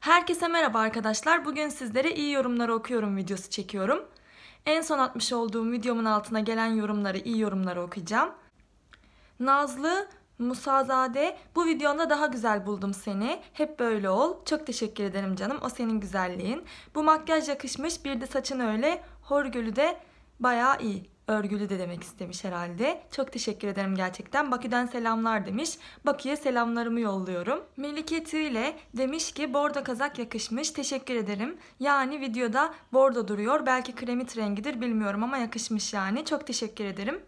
Herkese merhaba arkadaşlar. Bugün sizlere iyi yorumları okuyorum videosu çekiyorum. En son atmış olduğum videomun altına gelen yorumları, iyi yorumları okuyacağım. Nazlı Musazade, bu videonda daha güzel buldum seni. Hep böyle ol. Çok teşekkür ederim canım. O senin güzelliğin. Bu makyaj yakışmış. Bir de saçın öyle. Horgülü de bayağı iyi örgülü de demek istemiş herhalde. Çok teşekkür ederim gerçekten. Bakü'den selamlar demiş. Bakü'ye selamlarımı yolluyorum. Melike Tüyle demiş ki bordo kazak yakışmış. Teşekkür ederim. Yani videoda bordo duruyor. Belki kremit rengidir bilmiyorum ama yakışmış yani. Çok teşekkür ederim.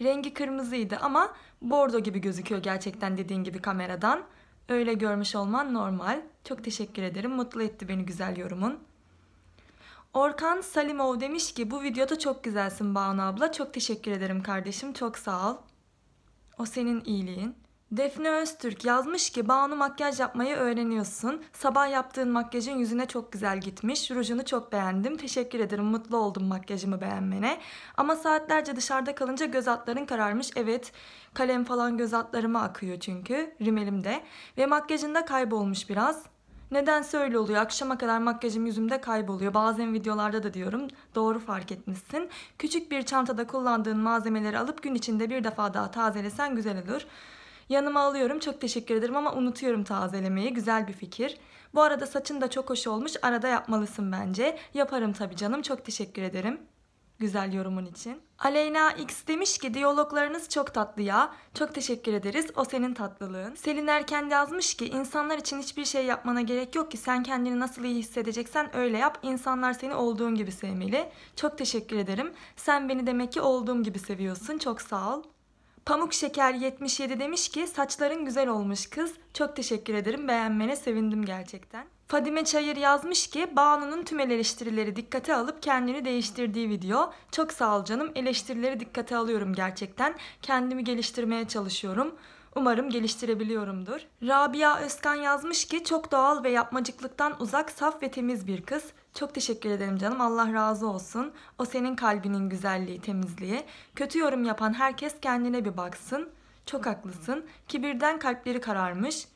Rengi kırmızıydı ama bordo gibi gözüküyor gerçekten dediğin gibi kameradan. Öyle görmüş olman normal. Çok teşekkür ederim. Mutlu etti beni güzel yorumun. Orkan Salimov demiş ki bu videoda çok güzelsin Banu abla. Çok teşekkür ederim kardeşim. Çok sağ ol. O senin iyiliğin. Defne Öztürk yazmış ki Banu makyaj yapmayı öğreniyorsun. Sabah yaptığın makyajın yüzüne çok güzel gitmiş. Rujunu çok beğendim. Teşekkür ederim. Mutlu oldum makyajımı beğenmene. Ama saatlerce dışarıda kalınca göz altların kararmış. Evet kalem falan göz altlarıma akıyor çünkü. Rimelim de. Ve makyajında kaybolmuş biraz. Neden öyle oluyor. Akşama kadar makyajım yüzümde kayboluyor. Bazen videolarda da diyorum. Doğru fark etmişsin. Küçük bir çantada kullandığın malzemeleri alıp gün içinde bir defa daha tazelesen güzel olur. Yanıma alıyorum. Çok teşekkür ederim ama unutuyorum tazelemeyi. Güzel bir fikir. Bu arada saçın da çok hoş olmuş. Arada yapmalısın bence. Yaparım tabii canım. Çok teşekkür ederim güzel yorumun için. Aleyna X demiş ki diyaloglarınız çok tatlı ya. Çok teşekkür ederiz. O senin tatlılığın. Selin Erken yazmış ki insanlar için hiçbir şey yapmana gerek yok ki sen kendini nasıl iyi hissedeceksen öyle yap. İnsanlar seni olduğun gibi sevmeli. Çok teşekkür ederim. Sen beni demek ki olduğum gibi seviyorsun. Çok sağ ol. Pamuk Şeker 77 demiş ki saçların güzel olmuş kız. Çok teşekkür ederim. Beğenmene sevindim gerçekten. Fadime Çayır yazmış ki Banu'nun tüm eleştirileri dikkate alıp kendini değiştirdiği video. Çok sağ ol canım eleştirileri dikkate alıyorum gerçekten. Kendimi geliştirmeye çalışıyorum. Umarım geliştirebiliyorumdur. Rabia Özkan yazmış ki çok doğal ve yapmacıklıktan uzak, saf ve temiz bir kız. Çok teşekkür ederim canım. Allah razı olsun. O senin kalbinin güzelliği, temizliği. Kötü yorum yapan herkes kendine bir baksın. Çok haklısın. Kibirden kalpleri kararmış.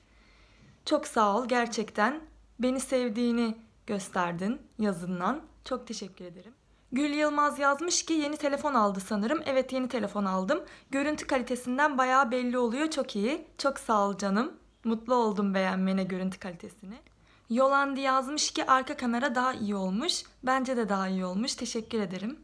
Çok sağ ol gerçekten beni sevdiğini gösterdin yazından. Çok teşekkür ederim. Gül Yılmaz yazmış ki yeni telefon aldı sanırım. Evet yeni telefon aldım. Görüntü kalitesinden bayağı belli oluyor. Çok iyi. Çok sağ ol canım. Mutlu oldum beğenmene görüntü kalitesini. Yolandi yazmış ki arka kamera daha iyi olmuş. Bence de daha iyi olmuş. Teşekkür ederim.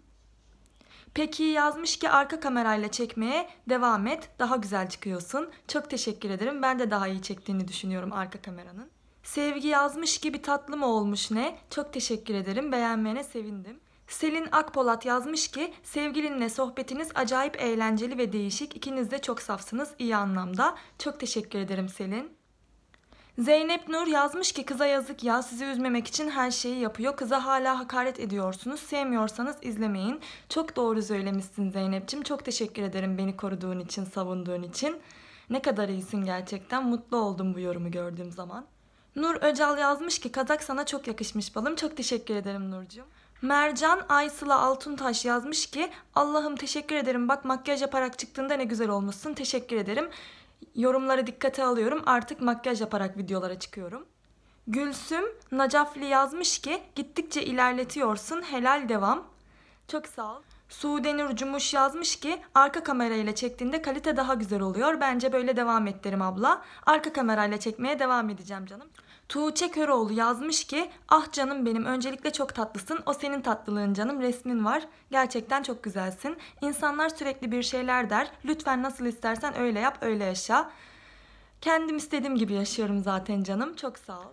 Peki yazmış ki arka kamerayla çekmeye devam et. Daha güzel çıkıyorsun. Çok teşekkür ederim. Ben de daha iyi çektiğini düşünüyorum arka kameranın. Sevgi yazmış gibi tatlı mı olmuş ne? Çok teşekkür ederim. Beğenmene sevindim. Selin Akpolat yazmış ki sevgilinle sohbetiniz acayip eğlenceli ve değişik. İkiniz de çok safsınız iyi anlamda. Çok teşekkür ederim Selin. Zeynep Nur yazmış ki kıza yazık ya sizi üzmemek için her şeyi yapıyor. Kıza hala hakaret ediyorsunuz. Sevmiyorsanız izlemeyin. Çok doğru söylemişsin Zeynepciğim Çok teşekkür ederim beni koruduğun için, savunduğun için. Ne kadar iyisin gerçekten. Mutlu oldum bu yorumu gördüğüm zaman. Nur Öcal yazmış ki kazak sana çok yakışmış balım. Çok teşekkür ederim Nurcuğum. Mercan Aysıla Altuntaş yazmış ki Allah'ım teşekkür ederim bak makyaj yaparak çıktığında ne güzel olmuşsun teşekkür ederim. yorumları dikkate alıyorum artık makyaj yaparak videolara çıkıyorum. Gülsüm Nacafli yazmış ki gittikçe ilerletiyorsun helal devam çok sağ ol. Sude Nur Cumuş yazmış ki arka kamerayla çektiğinde kalite daha güzel oluyor. Bence böyle devam et derim abla. Arka kamerayla çekmeye devam edeceğim canım. Tuğçe Köroğlu yazmış ki ah canım benim öncelikle çok tatlısın o senin tatlılığın canım resmin var gerçekten çok güzelsin İnsanlar sürekli bir şeyler der lütfen nasıl istersen öyle yap öyle yaşa kendim istediğim gibi yaşıyorum zaten canım çok sağ ol.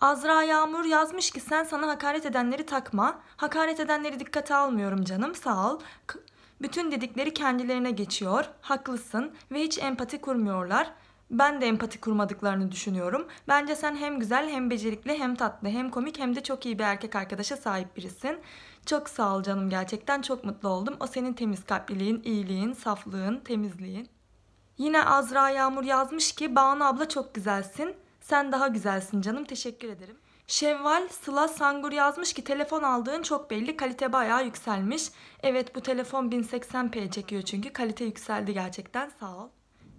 Azra Yağmur yazmış ki sen sana hakaret edenleri takma. Hakaret edenleri dikkate almıyorum canım sağ ol. K bütün dedikleri kendilerine geçiyor. Haklısın ve hiç empati kurmuyorlar. Ben de empati kurmadıklarını düşünüyorum. Bence sen hem güzel hem becerikli hem tatlı hem komik hem de çok iyi bir erkek arkadaşa sahip birisin. Çok sağ ol canım gerçekten çok mutlu oldum. O senin temiz kalpliliğin, iyiliğin, saflığın, temizliğin. Yine Azra Yağmur yazmış ki Banu abla çok güzelsin. Sen daha güzelsin canım teşekkür ederim. Şevval Sıla Sangur yazmış ki telefon aldığın çok belli kalite bayağı yükselmiş. Evet bu telefon 1080p çekiyor çünkü kalite yükseldi gerçekten sağ ol.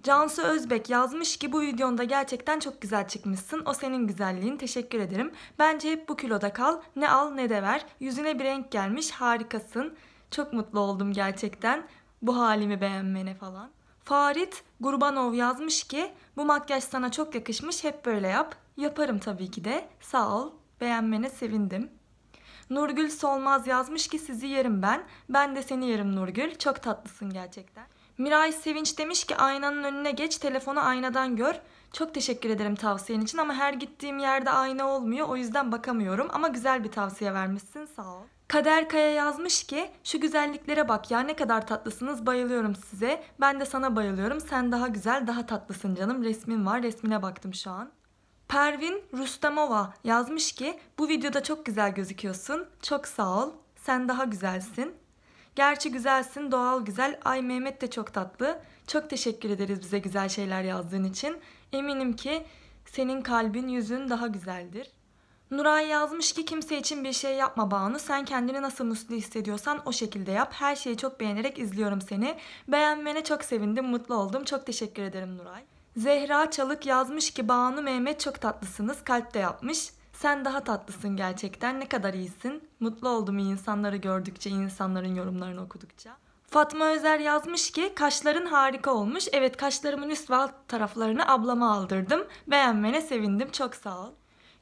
Cansu Özbek yazmış ki bu videonda gerçekten çok güzel çıkmışsın. O senin güzelliğin. Teşekkür ederim. Bence hep bu kiloda kal. Ne al ne de ver. Yüzüne bir renk gelmiş. Harikasın. Çok mutlu oldum gerçekten. Bu halimi beğenmene falan. Farit Gurbanov yazmış ki bu makyaj sana çok yakışmış hep böyle yap. Yaparım tabii ki de. Sağ ol. Beğenmene sevindim. Nurgül Solmaz yazmış ki sizi yerim ben. Ben de seni yerim Nurgül. Çok tatlısın gerçekten. Miray Sevinç demiş ki aynanın önüne geç telefonu aynadan gör. Çok teşekkür ederim tavsiyen için ama her gittiğim yerde ayna olmuyor o yüzden bakamıyorum ama güzel bir tavsiye vermişsin sağ ol. Kader Kaya yazmış ki şu güzelliklere bak ya ne kadar tatlısınız bayılıyorum size. Ben de sana bayılıyorum sen daha güzel daha tatlısın canım resmin var resmine baktım şu an. Pervin Rustamova yazmış ki bu videoda çok güzel gözüküyorsun çok sağ ol sen daha güzelsin. Gerçi güzelsin doğal güzel ay Mehmet de çok tatlı. Çok teşekkür ederiz bize güzel şeyler yazdığın için. Eminim ki senin kalbin yüzün daha güzeldir. Nuray yazmış ki kimse için bir şey yapma bağını Sen kendini nasıl mutlu hissediyorsan o şekilde yap. Her şeyi çok beğenerek izliyorum seni. Beğenmene çok sevindim, mutlu oldum. Çok teşekkür ederim Nuray. Zehra Çalık yazmış ki Banu Mehmet çok tatlısınız. kalpte yapmış. Sen daha tatlısın gerçekten. Ne kadar iyisin. Mutlu oldum insanları gördükçe, insanların yorumlarını okudukça. Fatma Özer yazmış ki kaşların harika olmuş. Evet kaşlarımın üst ve alt taraflarını ablama aldırdım. Beğenmene sevindim. Çok sağ ol.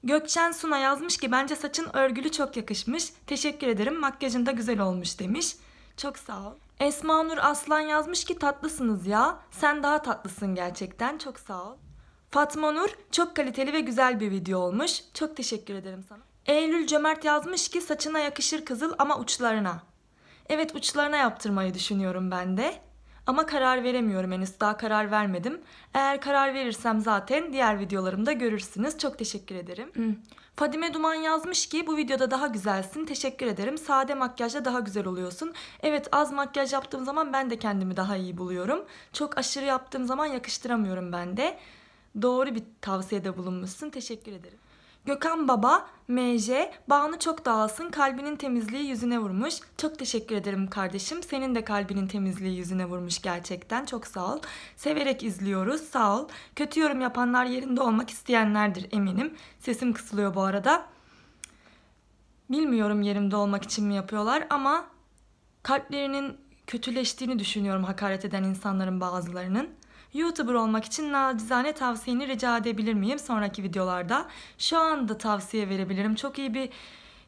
Gökçen Suna yazmış ki bence saçın örgülü çok yakışmış. Teşekkür ederim makyajın da güzel olmuş demiş. Çok sağ ol. Esma Nur Aslan yazmış ki tatlısınız ya. Sen daha tatlısın gerçekten. Çok sağ ol. Fatma Nur çok kaliteli ve güzel bir video olmuş. Çok teşekkür ederim sana. Eylül Cömert yazmış ki saçına yakışır kızıl ama uçlarına. Evet uçlarına yaptırmayı düşünüyorum ben de. Ama karar veremiyorum henüz daha karar vermedim. Eğer karar verirsem zaten diğer videolarımda görürsünüz. Çok teşekkür ederim. Hmm. Fadime Duman yazmış ki bu videoda daha güzelsin. Teşekkür ederim. Sade makyajla daha güzel oluyorsun. Evet az makyaj yaptığım zaman ben de kendimi daha iyi buluyorum. Çok aşırı yaptığım zaman yakıştıramıyorum ben de. Doğru bir tavsiyede bulunmuşsun. Teşekkür ederim. Gökhan Baba, MJ, bağını çok dağılsın, kalbinin temizliği yüzüne vurmuş. Çok teşekkür ederim kardeşim. Senin de kalbinin temizliği yüzüne vurmuş gerçekten. Çok sağ ol. Severek izliyoruz. Sağ ol. Kötü yorum yapanlar yerinde olmak isteyenlerdir eminim. Sesim kısılıyor bu arada. Bilmiyorum yerimde olmak için mi yapıyorlar ama kalplerinin kötüleştiğini düşünüyorum hakaret eden insanların bazılarının. YouTuber olmak için nacizane tavsiyeni rica edebilir miyim sonraki videolarda? Şu anda tavsiye verebilirim. Çok iyi bir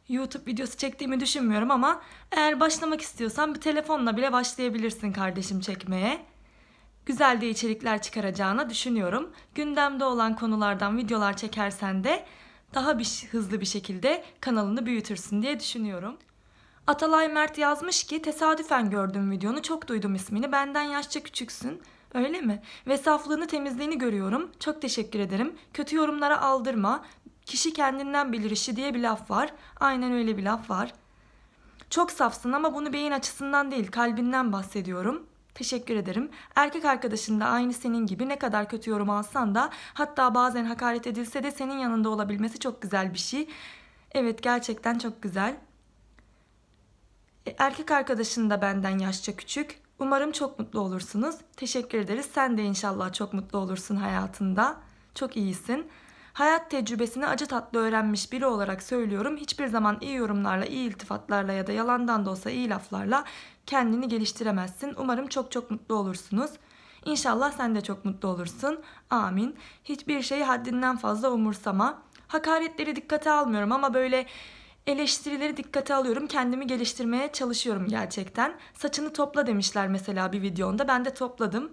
YouTube videosu çektiğimi düşünmüyorum ama eğer başlamak istiyorsan bir telefonla bile başlayabilirsin kardeşim çekmeye. Güzel de içerikler çıkaracağına düşünüyorum. Gündemde olan konulardan videolar çekersen de daha bir hızlı bir şekilde kanalını büyütürsün diye düşünüyorum. Atalay Mert yazmış ki tesadüfen gördüm videonu çok duydum ismini benden yaşça küçüksün. Öyle mi? Ve saflığını temizliğini görüyorum. Çok teşekkür ederim. Kötü yorumlara aldırma. Kişi kendinden bilir işi diye bir laf var. Aynen öyle bir laf var. Çok safsın ama bunu beyin açısından değil kalbinden bahsediyorum. Teşekkür ederim. Erkek arkadaşın da aynı senin gibi ne kadar kötü yorum alsan da hatta bazen hakaret edilse de senin yanında olabilmesi çok güzel bir şey. Evet gerçekten çok güzel. E, erkek arkadaşın da benden yaşça küçük. Umarım çok mutlu olursunuz. Teşekkür ederiz. Sen de inşallah çok mutlu olursun hayatında. Çok iyisin. Hayat tecrübesini acı tatlı öğrenmiş biri olarak söylüyorum. Hiçbir zaman iyi yorumlarla, iyi iltifatlarla ya da yalandan da olsa iyi laflarla kendini geliştiremezsin. Umarım çok çok mutlu olursunuz. İnşallah sen de çok mutlu olursun. Amin. Hiçbir şeyi haddinden fazla umursama. Hakaretleri dikkate almıyorum ama böyle Eleştirileri dikkate alıyorum. Kendimi geliştirmeye çalışıyorum gerçekten. Saçını topla demişler mesela bir videonda. Ben de topladım.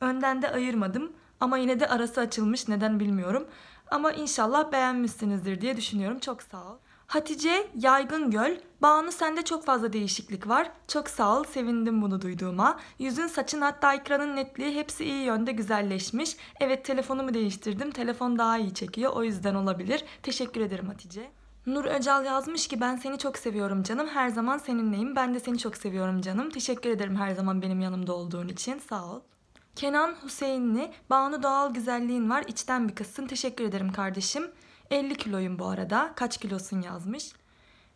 Önden de ayırmadım. Ama yine de arası açılmış. Neden bilmiyorum. Ama inşallah beğenmişsinizdir diye düşünüyorum. Çok sağ ol. Hatice Yaygın Göl, Banu sende çok fazla değişiklik var. Çok sağ ol, sevindim bunu duyduğuma. Yüzün, saçın hatta ekranın netliği hepsi iyi yönde güzelleşmiş. Evet telefonumu değiştirdim, telefon daha iyi çekiyor o yüzden olabilir. Teşekkür ederim Hatice. Nur Öcal yazmış ki ben seni çok seviyorum canım. Her zaman seninleyim. Ben de seni çok seviyorum canım. Teşekkür ederim her zaman benim yanımda olduğun için. Sağ ol. Kenan Hüseyinli, Banu doğal güzelliğin var. içten bir kızsın. Teşekkür ederim kardeşim. 50 kiloyum bu arada. Kaç kilosun yazmış.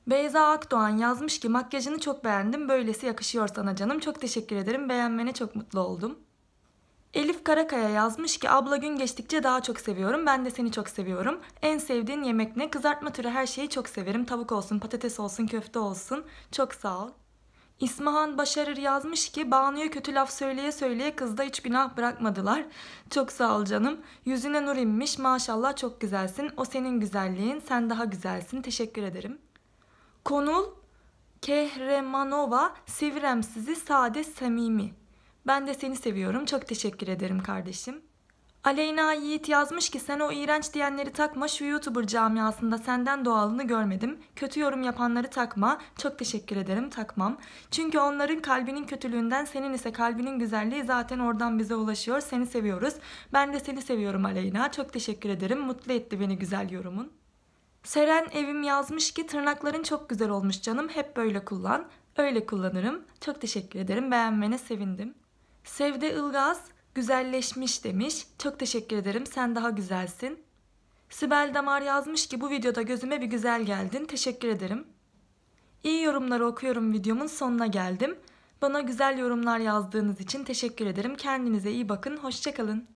Beyza Akdoğan yazmış ki makyajını çok beğendim. Böylesi yakışıyor sana canım. Çok teşekkür ederim. Beğenmene çok mutlu oldum. Elif Karakaya yazmış ki abla gün geçtikçe daha çok seviyorum. Ben de seni çok seviyorum. En sevdiğin yemek ne? Kızartma türü her şeyi çok severim. Tavuk olsun, patates olsun, köfte olsun. Çok sağ ol. İsmahan Başarır yazmış ki Banu'ya kötü laf söyleye söyleye kızda hiç günah bırakmadılar. Çok sağ ol canım. Yüzüne nur inmiş maşallah çok güzelsin. O senin güzelliğin sen daha güzelsin. Teşekkür ederim. Konul Kehremanova Sivrem sizi sade samimi. Ben de seni seviyorum. Çok teşekkür ederim kardeşim. Aleyna Yiğit yazmış ki sen o iğrenç diyenleri takma şu YouTuber camiasında senden doğalını görmedim. Kötü yorum yapanları takma. Çok teşekkür ederim takmam. Çünkü onların kalbinin kötülüğünden senin ise kalbinin güzelliği zaten oradan bize ulaşıyor. Seni seviyoruz. Ben de seni seviyorum Aleyna. Çok teşekkür ederim. Mutlu etti beni güzel yorumun. Seren evim yazmış ki tırnakların çok güzel olmuş canım. Hep böyle kullan. Öyle kullanırım. Çok teşekkür ederim. Beğenmene sevindim. Sevde Ilgaz güzelleşmiş demiş. Çok teşekkür ederim sen daha güzelsin. Sibel Damar yazmış ki bu videoda gözüme bir güzel geldin. Teşekkür ederim. İyi yorumları okuyorum videomun sonuna geldim. Bana güzel yorumlar yazdığınız için teşekkür ederim. Kendinize iyi bakın. Hoşçakalın.